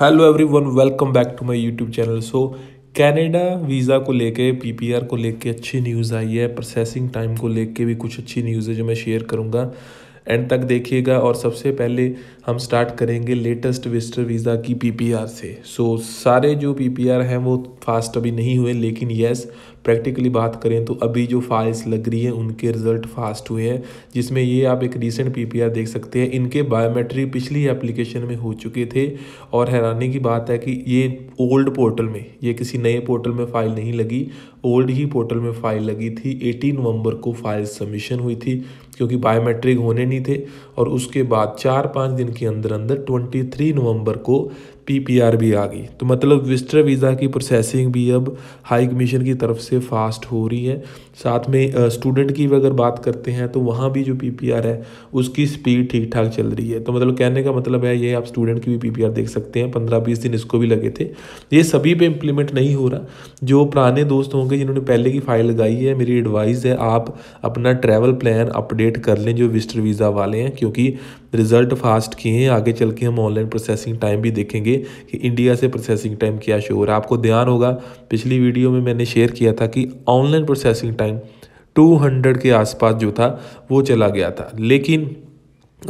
hello everyone welcome back to my YouTube channel so Canada visa को लेके PPR को लेके अच्छी न्यूज़ आई है प्रोसेसिंग टाइम को लेके भी कुछ अच्छी न्यूज़ है जो मैं शेयर करूँगा एंड तक देखिएगा और सबसे पहले हम स्टार्ट करेंगे लेटेस्ट विस्टर वीज़ा की पीपीआर से सो so, सारे जो पीपीआर हैं वो फास्ट अभी नहीं हुए लेकिन येस प्रैक्टिकली बात करें तो अभी जो फाइल्स लग रही है उनके रिजल्ट फास्ट हुए हैं जिसमें ये आप एक रिसेंट पी देख सकते हैं इनके बायोमेट्रिक पिछली एप्लीकेशन में हो चुके थे और हैरानी की बात है कि ये ओल्ड पोर्टल में ये किसी नए पोर्टल में फाइल नहीं लगी ओल्ड ही पोर्टल में फाइल लगी थी एटीन नवंबर को फाइल सबमिशन हुई थी क्योंकि बायोमेट्रिक होने नहीं थे और उसके बाद चार पाँच दिन के अंदर अंदर थ्री नवंबर को पी पी आर भी आ गई तो मतलब विस्टर वीज़ा की प्रोसेसिंग भी अब हाई कमीशन की तरफ से फास्ट हो रही है साथ में स्टूडेंट की भी अगर बात करते हैं तो वहाँ भी जो पी पी आर है उसकी स्पीड ठीक ठाक चल रही है तो मतलब कहने का मतलब है ये आप स्टूडेंट की भी पी पी आर देख सकते हैं पंद्रह बीस दिन इसको भी लगे थे ये सभी पे इम्प्लीमेंट नहीं हो रहा जो पुराने दोस्त होंगे जिन्होंने पहले की फ़ाइल लगाई है मेरी एडवाइस है आप अपना ट्रैवल प्लान अपडेट कर लें जो विस्टर वीज़ा वाले हैं क्योंकि रिज़ल्ट फास्ट किए हैं आगे चल के हम ऑनलाइन प्रोसेसिंग टाइम भी देखेंगे कि इंडिया से प्रोसेसिंग टाइम क्या शो हो रहा है आपको ध्यान होगा पिछली वीडियो में मैंने शेयर किया था कि ऑनलाइन प्रोसेसिंग टाइम 200 के आसपास जो था वो चला गया था लेकिन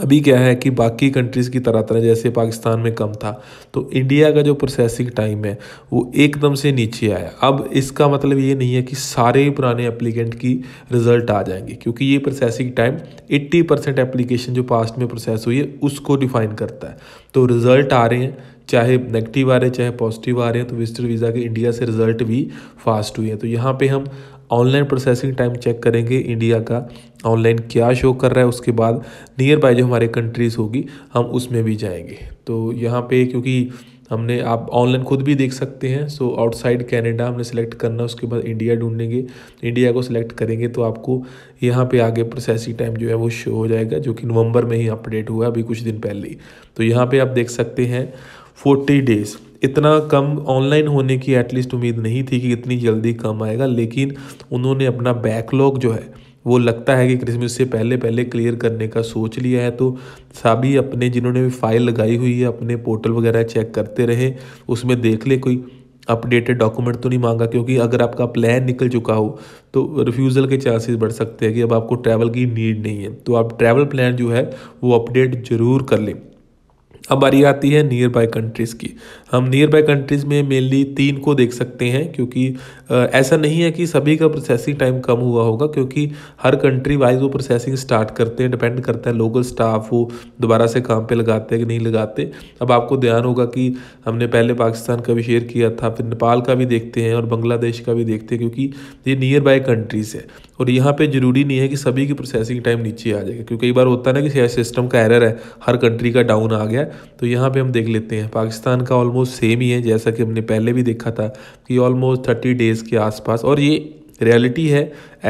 अभी क्या है कि बाकी कंट्रीज़ की तरह तरह जैसे पाकिस्तान में कम था तो इंडिया का जो प्रोसेसिंग टाइम है वो एकदम से नीचे आया अब इसका मतलब ये नहीं है कि सारे पुराने एप्लीकेंट की रिज़ल्ट आ जाएंगे क्योंकि ये प्रोसेसिंग टाइम 80 परसेंट एप्लीकेशन जो पास्ट में प्रोसेस हुई है उसको डिफाइन करता है तो रिज़ल्ट आ रहे हैं चाहे नेगेटिव आ रहे हैं चाहे पॉजिटिव आ रहे हैं तो विजिटर वीज़ा के इंडिया से रिज़ल्ट भी फास्ट हुए हैं तो यहाँ पे हम ऑनलाइन प्रोसेसिंग टाइम चेक करेंगे इंडिया का ऑनलाइन क्या शो कर रहा है उसके बाद नियर बाय जो हमारे कंट्रीज़ होगी हम उसमें भी जाएंगे तो यहाँ पे क्योंकि हमने आप ऑनलाइन खुद भी देख सकते हैं सो आउटसाइड कैनेडा हमने सेलेक्ट करना उसके बाद इंडिया ढूंढेंगे इंडिया को सिलेक्ट करेंगे तो आपको यहाँ पे आगे प्रोसेसिंग टाइम जो है वो शो हो जाएगा जो कि नवंबर में ही अपडेट हुआ है अभी कुछ दिन पहले ही तो यहाँ पे आप देख सकते हैं फोर्टी डेज़ इतना कम ऑनलाइन होने की एटलीस्ट उम्मीद नहीं थी कि इतनी जल्दी कम आएगा लेकिन उन्होंने अपना बैकलॉग जो है वो लगता है कि क्रिसमस से पहले पहले क्लियर करने का सोच लिया है तो सभी अपने जिन्होंने भी फाइल लगाई हुई है अपने पोर्टल वगैरह चेक करते रहे उसमें देख ले कोई अपडेटेड डॉक्यूमेंट तो नहीं मांगा क्योंकि अगर आपका प्लान निकल चुका हो तो रिफ्यूज़ल के चांसेस बढ़ सकते हैं कि अब आपको ट्रैवल की नीड नहीं है तो आप ट्रैवल प्लान जो है वो अपडेट ज़रूर कर लें अब बारी आती है नियर बाई कंट्रीज़ की हम नियर बाय कंट्रीज़ में मेनली तीन को देख सकते हैं क्योंकि ऐसा नहीं है कि सभी का प्रोसेसिंग टाइम कम हुआ होगा क्योंकि हर कंट्री वाइज वो प्रोसेसिंग स्टार्ट करते हैं डिपेंड करता है लोकल स्टाफ वो दोबारा से काम पे लगाते हैं कि नहीं लगाते अब आपको ध्यान होगा कि हमने पहले पाकिस्तान का भी शेयर किया था फिर नेपाल का भी देखते हैं और बांग्लादेश का भी देखते हैं क्योंकि ये नियर बाय कंट्रीज़ है और यहाँ पर ज़रूरी नहीं है कि सभी की प्रोसेसिंग टाइम नीचे आ जाएगा क्योंकि कई बार होता है ना कि सिस्टम का एरर है हर कंट्री का डाउन आ गया तो यहाँ पर हम देख लेते हैं पाकिस्तान का ऑलमोस्ट ऑलमोस्ट सेम ही है जैसा कि हमने पहले भी देखा था कि ऑलमोस्ट थर्टी डेज़ के आसपास और ये रियलिटी है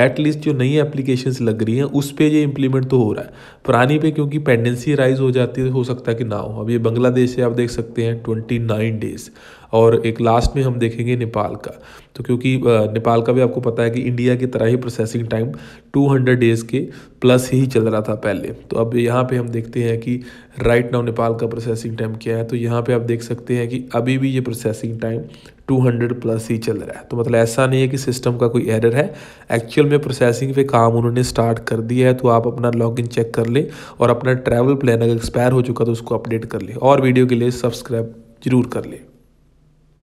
एटलीस्ट जो नई एप्लीकेशंस लग रही हैं उस पर ये इम्प्लीमेंट तो हो रहा है पुरानी पे क्योंकि पेंडेंसी राइज हो जाती है हो सकता है कि ना हो अब ये बांग्लादेश से आप देख सकते हैं ट्वेंटी नाइन डेज़ और एक लास्ट में हम देखेंगे नेपाल का तो क्योंकि नेपाल का भी आपको पता है कि इंडिया की तरह ही प्रोसेसिंग टाइम 200 डेज़ के प्लस ही चल रहा था पहले तो अब यहाँ पे हम देखते हैं कि राइट नाउ नेपाल का प्रोसेसिंग टाइम क्या है तो यहाँ पे आप देख सकते हैं कि अभी भी ये प्रोसेसिंग टाइम 200 प्लस ही चल रहा है तो मतलब ऐसा नहीं है कि सिस्टम का कोई एरर है एक्चुअल में प्रोसेसिंग पे काम उन्होंने स्टार्ट कर दिया है तो आप अपना लॉगिन चेक कर लें और अपना ट्रैवल प्लान अगर एक्सपायर हो चुका तो उसको अपडेट कर लें और वीडियो के लिए सब्सक्राइब जरूर कर लें